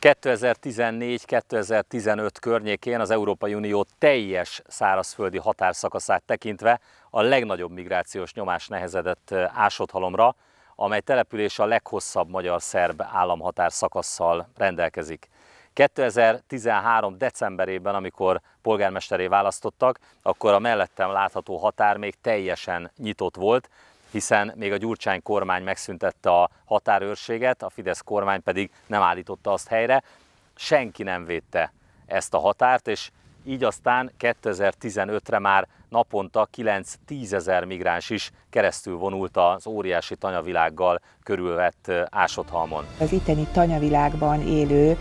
2014-2015 környékén az Európai Unió teljes szárazföldi határszakaszát tekintve a legnagyobb migrációs nyomás nehezedett ásotthalomra, amely település a leghosszabb magyar-szerb államhatár szakaszsal rendelkezik. 2013. decemberében, amikor polgármesteré választottak, akkor a mellettem látható határ még teljesen nyitott volt, hiszen még a Gyurcsány kormány megszüntette a határőrséget, a Fidesz kormány pedig nem állította azt helyre. Senki nem védte ezt a határt, és így aztán 2015-re már naponta 9-10 ezer migráns is keresztül vonult az óriási tanyavilággal körülvett ásotthalmon. Az itteni tanyavilágban élő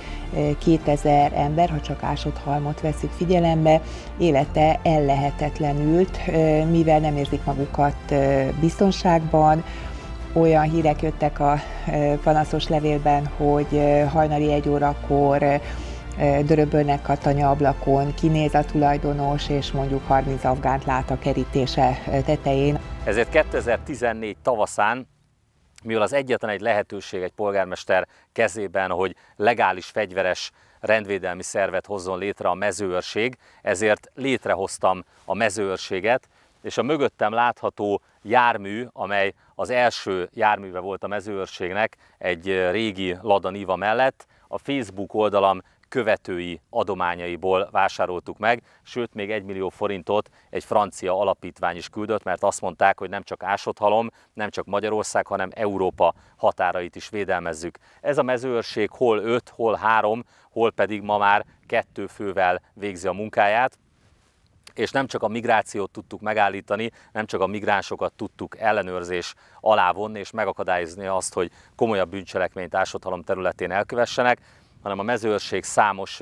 2000 ember, ha csak ásotthalmot veszik figyelembe, élete ellehetetlenült, mivel nem érzik magukat biztonságban, olyan hírek jöttek a panaszos levélben, hogy hajnali egy órakor Eh, döröbölnek a tanyaablakon, kinéz a tulajdonos, és mondjuk 30 afgánt lát a kerítése eh, tetején. Ezért 2014 tavaszán mivel az egyetlen egy lehetőség egy polgármester kezében, hogy legális fegyveres rendvédelmi szervet hozzon létre a mezőőrség, ezért létrehoztam a mezőőrséget, és a mögöttem látható jármű, amely az első járműve volt a mezőőrségnek, egy eh, régi Lada Niva mellett, a Facebook oldalam követői adományaiból vásároltuk meg, sőt még 1 millió forintot egy francia alapítvány is küldött, mert azt mondták, hogy nem csak ásott halom, nem csak Magyarország, hanem Európa határait is védelmezzük. Ez a mezőőrség hol 5, hol 3, hol pedig ma már kettő fővel végzi a munkáját és nem csak a migrációt tudtuk megállítani, nem csak a migránsokat tudtuk ellenőrzés alá vonni és megakadályozni azt, hogy komolyabb bűncselekményt ásothalom területén elkövessenek, hanem a mezőrség számos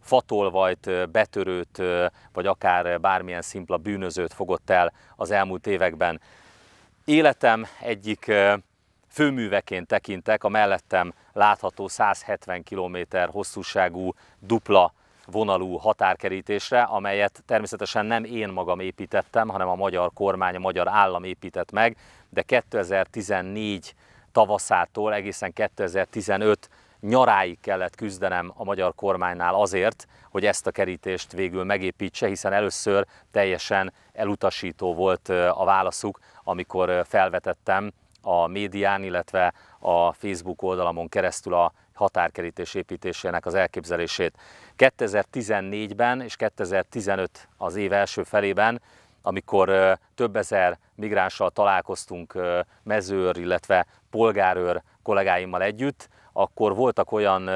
fatolvajt, betörőt, vagy akár bármilyen szimpla bűnözőt fogott el az elmúlt években. Életem egyik főműveként tekintek a mellettem látható 170 km hosszúságú dupla vonalú határkerítésre, amelyet természetesen nem én magam építettem, hanem a magyar kormány, a magyar állam épített meg, de 2014 tavaszától egészen 2015 nyaráig kellett küzdenem a magyar kormánynál azért, hogy ezt a kerítést végül megépítse, hiszen először teljesen elutasító volt a válaszuk, amikor felvetettem a médián, illetve a Facebook oldalamon keresztül a határkerítés építésének az elképzelését. 2014-ben és 2015 az év első felében, amikor több ezer migránssal találkoztunk mezőr, illetve polgárőr kollégáimmal együtt, akkor voltak olyan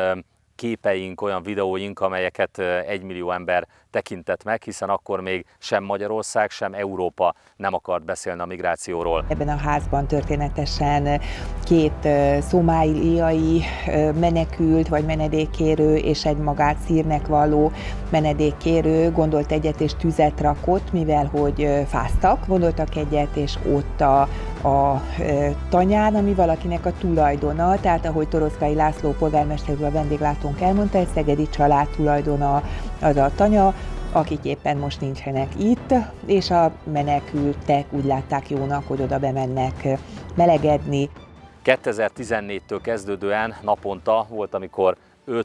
képeink, olyan videóink, amelyeket egymillió ember tekintett meg, hiszen akkor még sem Magyarország, sem Európa nem akart beszélni a migrációról. Ebben a házban történetesen két szomáliai menekült vagy menedékkérő és egy magát szírnek való menedékkérő gondolt egyet és tüzet rakott, mivel hogy fáztak, gondoltak egyet és ott a a e, tanyán, ami valakinek a tulajdona, tehát ahogy Toroszkai László polgármester a vendéglátónk elmondta, egy szegedi család tulajdona az a tanya, akik éppen most nincsenek itt, és a menekültek úgy látták jónak, hogy oda bemennek melegedni. 2014-től kezdődően naponta volt, amikor 5-6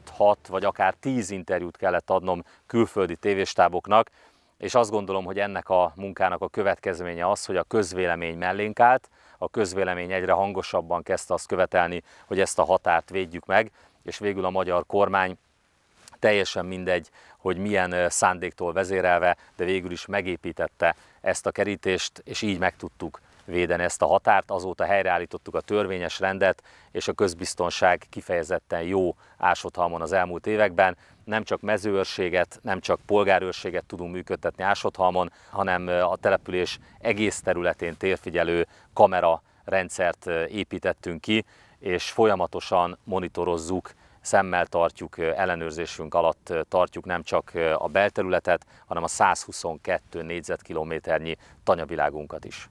vagy akár 10 interjút kellett adnom külföldi tévéstáboknak, és azt gondolom, hogy ennek a munkának a következménye az, hogy a közvélemény mellénk állt, a közvélemény egyre hangosabban kezdte azt követelni, hogy ezt a határt védjük meg, és végül a magyar kormány teljesen mindegy, hogy milyen szándéktól vezérelve, de végül is megépítette ezt a kerítést, és így meg tudtuk védeni ezt a határt. Azóta helyreállítottuk a törvényes rendet, és a közbiztonság kifejezetten jó ásotthalmon az elmúlt években. Nem csak mezőőrséget, nem csak polgárőrséget tudunk működtetni ásotthalmon, hanem a település egész területén térfigyelő kamera rendszert építettünk ki, és folyamatosan monitorozzuk szemmel tartjuk, ellenőrzésünk alatt tartjuk nem csak a belterületet, hanem a 122 négyzetkilométernyi tanyavilágunkat is.